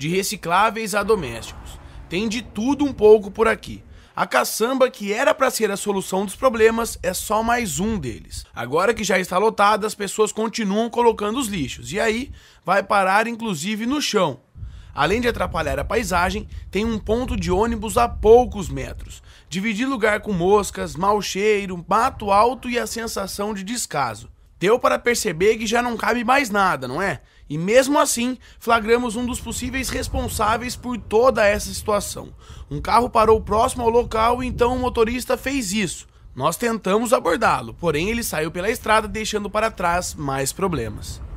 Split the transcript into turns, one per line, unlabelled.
de recicláveis a domésticos. Tem de tudo um pouco por aqui. A caçamba, que era para ser a solução dos problemas, é só mais um deles. Agora que já está lotada, as pessoas continuam colocando os lixos, e aí vai parar inclusive no chão. Além de atrapalhar a paisagem, tem um ponto de ônibus a poucos metros. Dividir lugar com moscas, mau cheiro, mato alto e a sensação de descaso. Deu para perceber que já não cabe mais nada, não é? E mesmo assim, flagramos um dos possíveis responsáveis por toda essa situação. Um carro parou próximo ao local, então o motorista fez isso. Nós tentamos abordá-lo, porém ele saiu pela estrada, deixando para trás mais problemas.